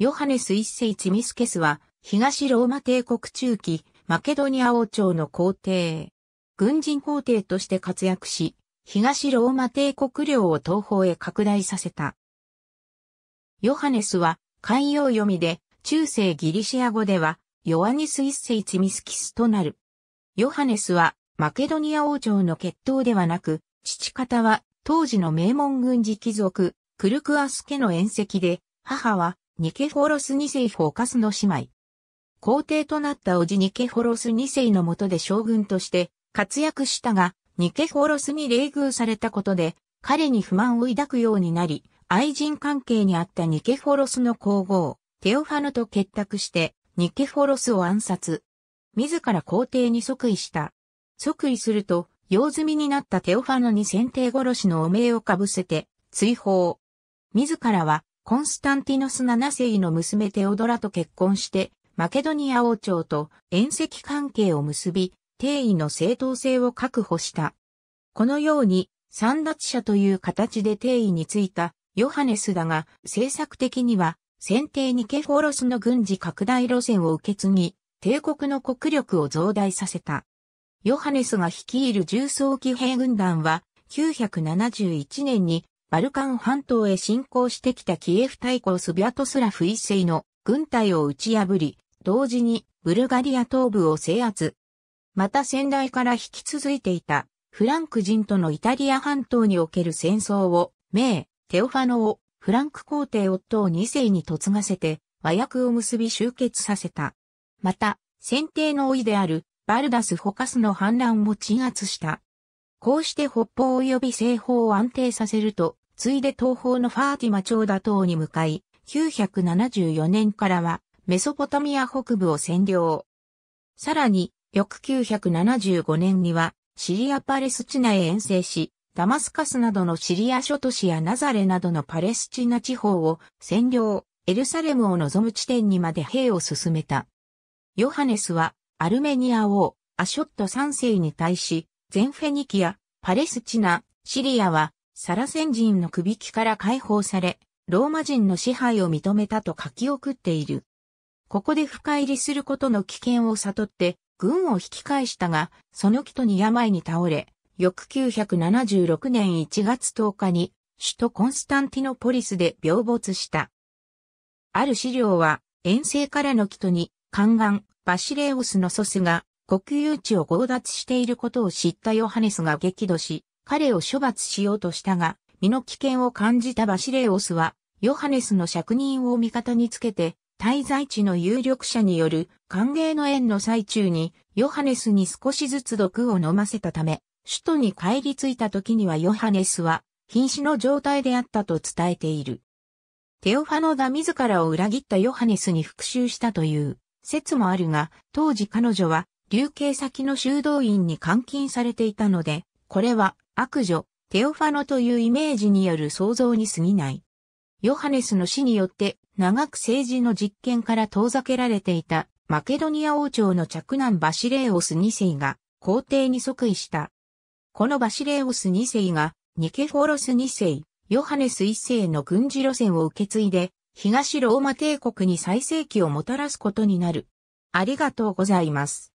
ヨハネス一世チミスケスは、東ローマ帝国中期、マケドニア王朝の皇帝。軍人皇帝として活躍し、東ローマ帝国領を東方へ拡大させた。ヨハネスは、寛用読みで、中世ギリシア語では、ヨアニス一世チミスキスとなる。ヨハネスは、マケドニア王朝の血統ではなく、父方は、当時の名門軍事貴族、クルクアス家の宴席で、母は、ニケフォロス2世フォーカスの姉妹。皇帝となった叔父ニケフォロス2世のもとで将軍として活躍したが、ニケフォロスに冷遇されたことで、彼に不満を抱くようになり、愛人関係にあったニケフォロスの皇后、テオファノと結託して、ニケフォロスを暗殺。自ら皇帝に即位した。即位すると、用済みになったテオファノに先帝殺しの汚名をかぶせて、追放。自らはコンスタンティノス7世の娘テオドラと結婚して、マケドニア王朝と縁石関係を結び、帝位の正当性を確保した。このように、三奪者という形で帝位についたヨハネスだが、政策的には、先帝ニケフォロスの軍事拡大路線を受け継ぎ、帝国の国力を増大させた。ヨハネスが率いる重装騎兵軍団は、971年にバルカン半島へ侵攻してきたキエフ大抗スビャトスラフ一世の軍隊を打ち破り、同時にブルガリア東部を制圧。また先代から引き続いていたフランク人とのイタリア半島における戦争を、名、テオファノをフランク皇帝夫を2世に嫁がせて和訳を結び集結させた。また、先帝の老いであるバルダス・ホカスの反乱も鎮圧した。こうして北方及び西方を安定させると、ついで東方のファーティマ朝打島に向かい、974年からはメソポタミア北部を占領。さらに、翌975年にはシリア・パレスチナへ遠征し、ダマスカスなどのシリア諸都市やナザレなどのパレスチナ地方を占領、エルサレムを望む地点にまで兵を進めた。ヨハネスはアルメニア王アショット3世に対し、全フェニキア、パレスチナ、シリアはサラセン人の首輝から解放され、ローマ人の支配を認めたと書き送っている。ここで深入りすることの危険を悟って、軍を引き返したが、その人に病に倒れ、翌976年1月10日に、首都コンスタンティノポリスで病没した。ある資料は、遠征からの人に、宦官、バシレオスの祖スが、国有地を強奪していることを知ったヨハネスが激怒し、彼を処罰しようとしたが、身の危険を感じたバシレオスは、ヨハネスの釈人を味方につけて、滞在地の有力者による歓迎の縁の最中に、ヨハネスに少しずつ毒を飲ませたため、首都に帰り着いた時にはヨハネスは、瀕死の状態であったと伝えている。テオファノが自らを裏切ったヨハネスに復讐したという説もあるが、当時彼女は、流刑先の修道院に監禁されていたので、これは悪女、テオファノというイメージによる想像に過ぎない。ヨハネスの死によって長く政治の実権から遠ざけられていたマケドニア王朝の着男バシレーオス2世が皇帝に即位した。このバシレーオス2世がニケフォロス2世、ヨハネス1世の軍事路線を受け継いで東ローマ帝国に最盛期をもたらすことになる。ありがとうございます。